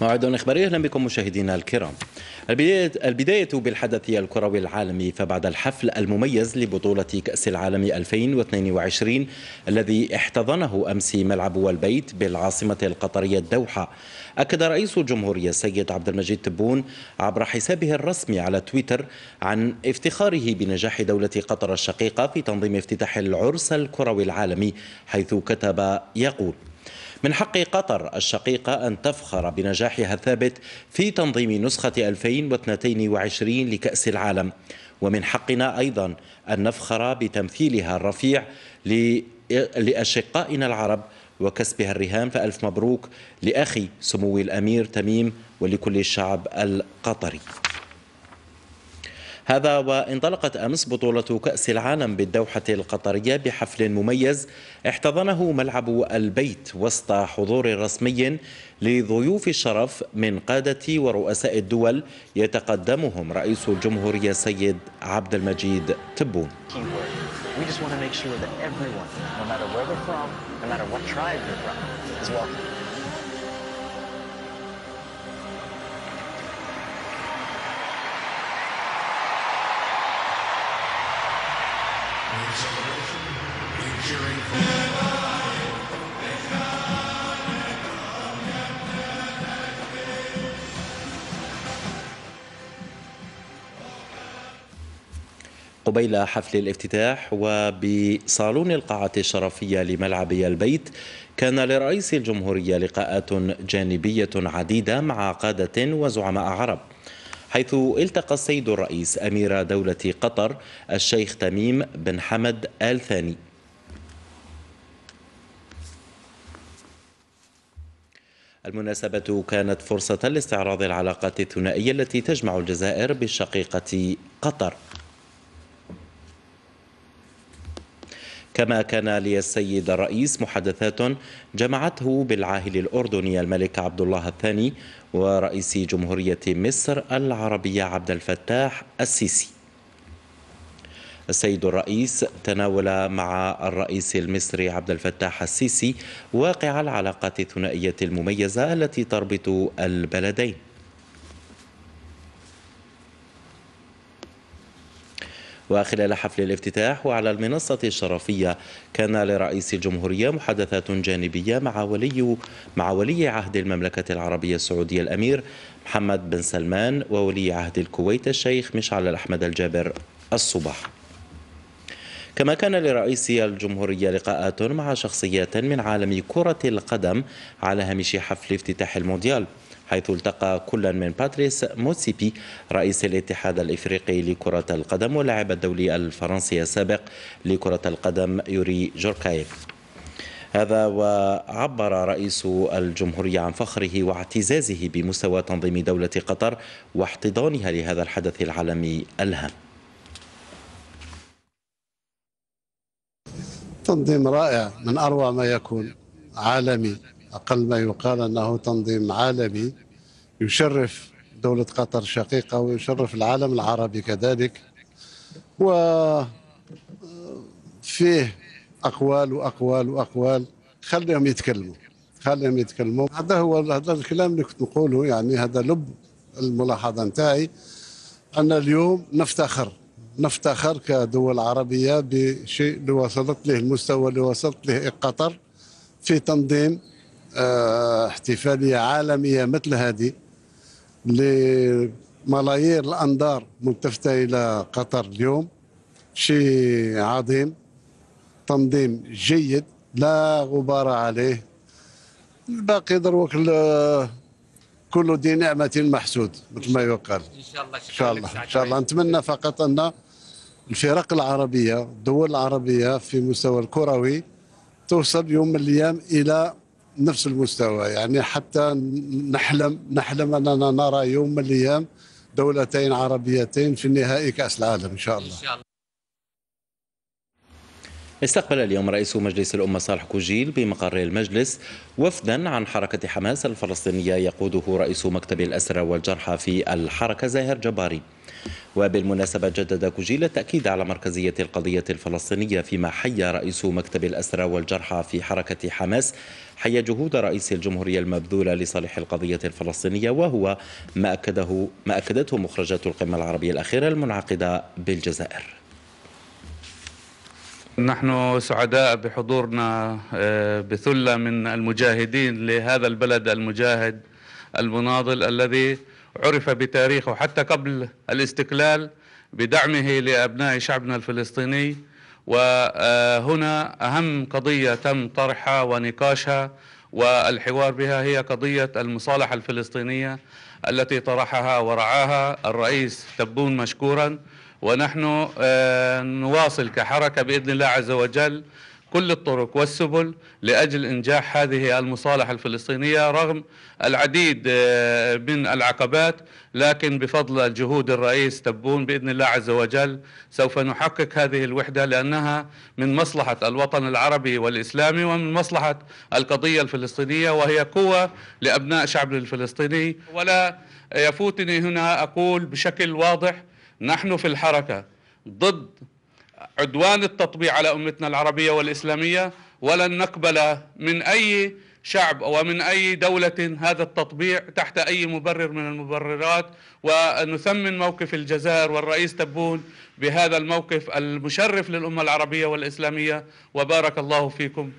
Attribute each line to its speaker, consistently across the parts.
Speaker 1: موعد إخباري أهلا بكم مشاهدينا الكرام البداية, البداية بالحدث الكروي العالمي فبعد الحفل المميز لبطولة كأس العالم 2022 الذي احتضنه أمس ملعب والبيت بالعاصمة القطرية الدوحة أكد رئيس الجمهورية السيد عبد المجيد تبون عبر حسابه الرسمي على تويتر عن افتخاره بنجاح دولة قطر الشقيقة في تنظيم افتتاح العرس الكروي العالمي حيث كتب يقول من حق قطر الشقيقة أن تفخر بنجاحها الثابت في تنظيم نسخة 2022 لكأس العالم ومن حقنا أيضا أن نفخر بتمثيلها الرفيع لأشقائنا العرب وكسبها الرهان فألف مبروك لأخي سمو الأمير تميم ولكل الشعب القطري هذا وانطلقت أمس بطولة كأس العالم بالدوحة القطرية بحفل مميز احتضنه ملعب البيت وسط حضور رسمي لضيوف الشرف من قادة ورؤساء الدول يتقدمهم رئيس الجمهورية السيد عبد المجيد تبون We just want to make sure that everyone, no matter where
Speaker 2: they're from, no matter what tribe they're from, is welcome.
Speaker 1: قبيل حفل الافتتاح وبصالون القاعة الشرفية لملعب البيت كان لرئيس الجمهورية لقاءات جانبية عديدة مع قادة وزعماء عرب حيث التقى السيد الرئيس أمير دولة قطر الشيخ تميم بن حمد آل ثاني المناسبة كانت فرصة لاستعراض العلاقات الثنائية التي تجمع الجزائر بالشقيقة قطر كما كان للسيد الرئيس محادثات جمعته بالعاهل الأردني الملك عبد الله الثاني ورئيس جمهورية مصر العربية عبد الفتاح السيسي السيد الرئيس تناول مع الرئيس المصري عبد الفتاح السيسي واقع العلاقات الثنائية المميزة التي تربط البلدين وخلال حفل الافتتاح وعلى المنصة الشرفية كان لرئيس الجمهورية محادثات جانبية مع ولي مع ولي عهد المملكة العربية السعودية الأمير محمد بن سلمان وولي عهد الكويت الشيخ مشعل الأحمد الجابر الصباح كما كان لرئيس الجمهورية لقاءات مع شخصيات من عالم كرة القدم على هامش حفل افتتاح المونديال حيث التقى كل من باتريس موتسيبي رئيس الاتحاد الإفريقي لكرة القدم واللاعب الدولي الفرنسي السابق لكرة القدم يوري جوركايف هذا وعبر رئيس الجمهورية عن فخره واعتزازه بمستوى تنظيم دولة قطر واحتضانها لهذا الحدث العالمي الهام
Speaker 2: تنظيم رائع من أروع ما يكون عالمي أقل ما يقال أنه تنظيم عالمي يشرف دولة قطر شقيقة ويشرف العالم العربي كذلك وفيه أقوال وأقوال وأقوال خليهم يتكلموا خليهم يتكلموا هذا هو هذا الكلام اللي كنت نقوله يعني هذا لب الملاحظة نتاعي أن اليوم نفتخر نفتخر كدول عربية بشيء اللي وصلت له المستوى اللي وصلت له قطر في تنظيم آه، احتفالية عالمية مثل هذه لملايير الأنظار ملتفتة إلى قطر اليوم شيء عظيم تنظيم جيد لا غبار عليه الباقي دروك كل ذي نعمة محسود مثل ما يقال إن شاء الله إن شاء الله إن شاء الله نتمنى فقط أن الفرق العربية الدول العربية في مستوى الكروي توصل يوم من الأيام إلى نفس المستوى يعني حتى نحلم نحلم أننا نرى يوم من الأيام دولتين عربيتين في نهائي كأس العالم إن شاء الله, إن شاء
Speaker 3: الله.
Speaker 1: استقبل اليوم رئيس مجلس الأمة صالح كوجيل بمقر المجلس وفدا عن حركة حماس الفلسطينية يقوده رئيس مكتب الأسرى والجرحى في الحركة زاهر جباري وبالمناسبة جدد كوجيل التأكيد على مركزية القضية الفلسطينية فيما حيا رئيس مكتب الأسرى والجرحى في حركة حماس حيا جهود رئيس الجمهورية المبذولة لصالح القضية الفلسطينية وهو ما أكده ما أكدته مخرجات القمة العربية الأخيرة المنعقدة بالجزائر
Speaker 3: نحن سعداء بحضورنا آه، بثلة من المجاهدين لهذا البلد المجاهد المناضل الذي عرف بتاريخه حتى قبل الاستقلال بدعمه لأبناء شعبنا الفلسطيني وهنا أهم قضية تم طرحها ونقاشها والحوار بها هي قضية المصالحة الفلسطينية التي طرحها ورعاها الرئيس تبون مشكورا ونحن آه، نواصل كحركة بإذن الله عز وجل كل الطرق والسبل لأجل إنجاح هذه المصالحة الفلسطينية رغم العديد آه، من العقبات لكن بفضل جهود الرئيس تبون بإذن الله عز وجل سوف نحقق هذه الوحدة لأنها من مصلحة الوطن العربي والإسلامي ومن مصلحة القضية الفلسطينية وهي قوة لأبناء شعب الفلسطيني ولا يفوتني هنا أقول بشكل واضح نحن في الحركة ضد عدوان التطبيع على أمتنا العربية والإسلامية ولن نقبل من أي شعب ومن أي دولة هذا التطبيع تحت أي مبرر من المبررات ونثمن موقف الجزائر والرئيس تبون بهذا الموقف المشرف للأمة العربية والإسلامية وبارك الله فيكم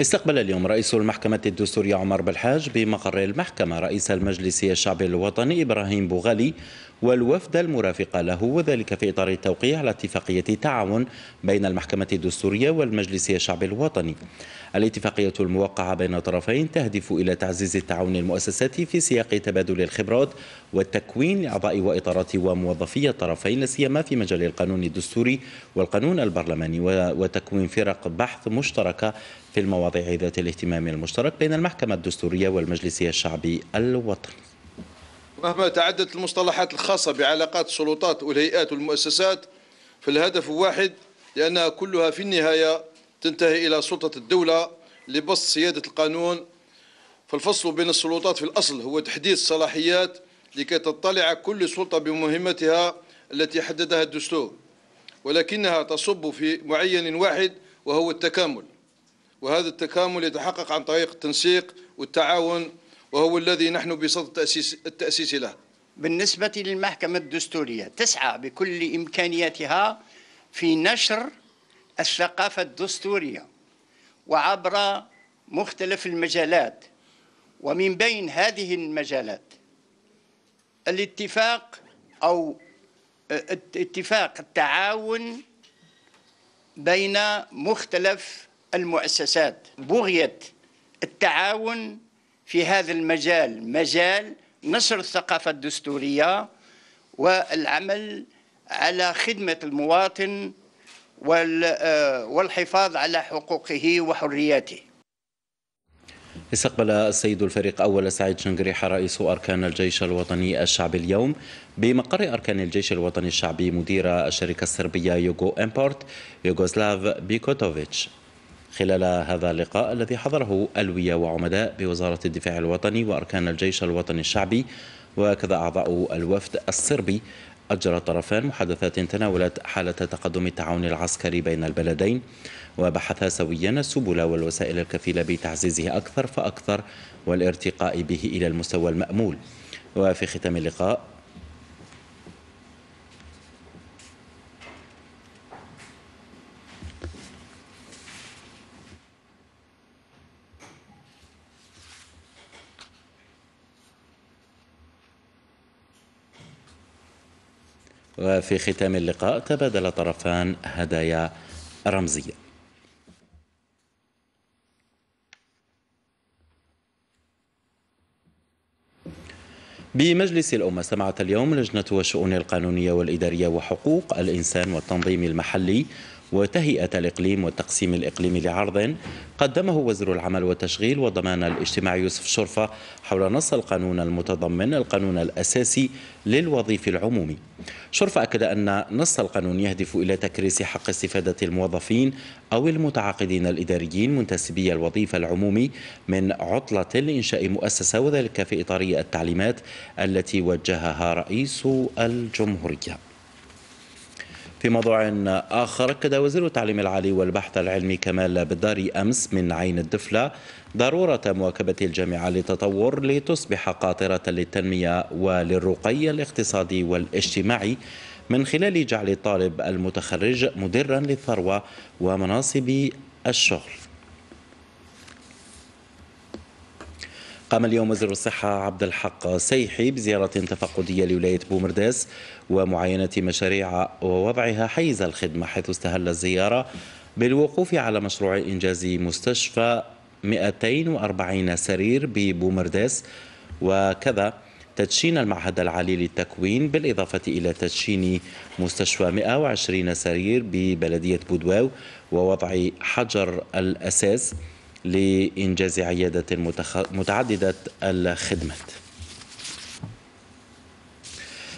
Speaker 1: استقبل اليوم رئيس المحكمة الدستورية عمر بالحاج بمقر المحكمة رئيس المجلس الشعبي الوطني إبراهيم بوغالي والوفد المرافق له وذلك في إطار التوقيع على اتفاقية تعاون بين المحكمة الدستورية والمجلس الشعبي الوطني الاتفاقية الموقعة بين الطرفين تهدف إلى تعزيز التعاون المؤسساتي في سياق تبادل الخبرات والتكوين لأعضاء وإطارات وموظفي الطرفين سيما في مجال القانون الدستوري والقانون البرلماني وتكوين فرق بحث مشتركة في المواضيع ذات الاهتمام المشترك بين المحكمة الدستورية والمجلس الشعبي الوطني
Speaker 3: مهما تعددت المصطلحات الخاصة بعلاقات السلطات والهيئات والمؤسسات فالهدف واحد لأنها كلها في النهاية تنتهي إلى سلطة الدولة لبسط سيادة القانون فالفصل بين السلطات في الأصل هو تحديد الصلاحيات لكي تطلع كل سلطة بمهمتها التي حددها الدستور ولكنها تصب في معين واحد وهو التكامل وهذا التكامل يتحقق عن طريق التنسيق والتعاون وهو الذي نحن بصدد التأسيس, التأسيس له بالنسبة للمحكمة الدستورية
Speaker 1: تسعى بكل إمكانياتها في نشر الثقافة الدستورية وعبر مختلف المجالات ومن بين هذه المجالات الاتفاق أو اه، اتفاق التعاون بين مختلف المؤسسات بغية التعاون في هذا المجال مجال نشر الثقافة الدستورية والعمل على خدمة المواطن آه، والحفاظ على حقوقه وحرياته استقبل السيد الفريق أول سعيد شنقريحة رئيس أركان الجيش الوطني الشعبي اليوم بمقر أركان الجيش الوطني الشعبي مدير الشركة الصربية يوغو إمبورت يوغوسلاف بيكوتوفيتش خلال هذا اللقاء الذي حضره ألوية وعمداء بوزارة الدفاع الوطني وأركان الجيش الوطني الشعبي وكذا أعضاء الوفد الصربي أجرى الطرفان محادثات تناولت حالة تقدم التعاون العسكري بين البلدين وبحثا سويا السبل والوسائل الكفيلة بتعزيزه أكثر فأكثر والارتقاء به إلى المستوى المأمول وفي ختام اللقاء وفي ختام اللقاء تبادل طرفان هدايا رمزية بمجلس الأمة سمعت اليوم لجنة الشؤون القانونية والإدارية وحقوق الإنسان والتنظيم المحلي وتهيئة الإقليم والتقسيم الإقليمي لعرض قدمه وزير العمل والتشغيل وضمان الاجتماع يوسف شرفة حول نص القانون المتضمن القانون الأساسي للوظيف العمومي شرفة أكد أن نص القانون يهدف إلى تكريس حق استفادة الموظفين أو المتعاقدين الإداريين منتسبي الوظيفة العمومي من عطلة لإنشاء مؤسسة وذلك في إطار التعليمات التي وجهها رئيس الجمهورية في موضوع آخر أكد وزير التعليم العالي والبحث العلمي كمال بداري أمس من عين الدفلة ضرورة مواكبة الجامعة للتطور لتصبح قاطرة للتنمية وللرقي الاقتصادي والاجتماعي من خلال جعل الطالب المتخرج مدرا للثروة ومناصب الشغل قام اليوم وزير الصحة عبد الحق سيحي بزيارة تفقدية لولاية بومرداس ومعاينة مشاريع ووضعها حيز الخدمة حيث استهل الزيارة بالوقوف على مشروع إنجاز مستشفى 240 سرير ببومرداس وكذا تدشين المعهد العالي للتكوين بالإضافة إلى تدشين مستشفى 120 سرير ببلدية بودواو ووضع حجر الأساس لإنجاز عيادة متعددة الخدمات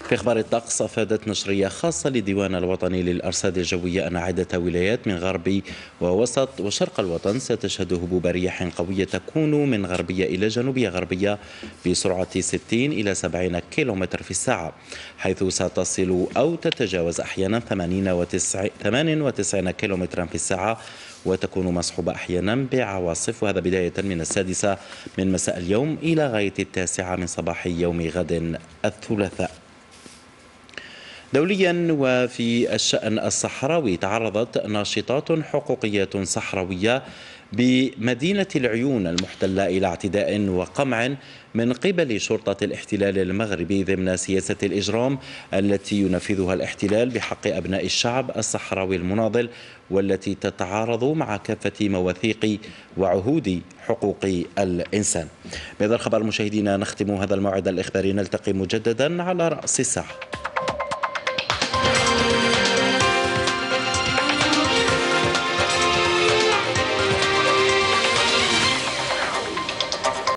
Speaker 1: في اخبار الطقس افادت نشريه خاصه لديوان الوطني للارصاد الجويه ان عده ولايات من غرب ووسط وشرق الوطن ستشهد هبوب رياح قويه تكون من غربيه الى جنوبيه غربيه بسرعه 60 الى 70 كيلومتر في الساعه حيث ستصل او تتجاوز احيانا 80 و 98 كيلومترا في الساعه وتكون مصحوبة أحيانا بعواصف وهذا بداية من السادسة من مساء اليوم إلى غاية التاسعة من صباح يوم غد الثلاثاء دوليا وفي الشأن الصحراوي تعرضت ناشطات حقوقية صحراوية بمدينة العيون المحتلة إلى اعتداء وقمع من قبل شرطة الاحتلال المغربي ضمن سياسة الإجرام التي ينفذها الاحتلال بحق أبناء الشعب الصحراوي المناضل والتي تتعارض مع كافة مواثيق وعهود حقوق الإنسان بهذا الخبر مشاهدينا نختم هذا الموعد الإخباري نلتقي مجددا على رأس الساعة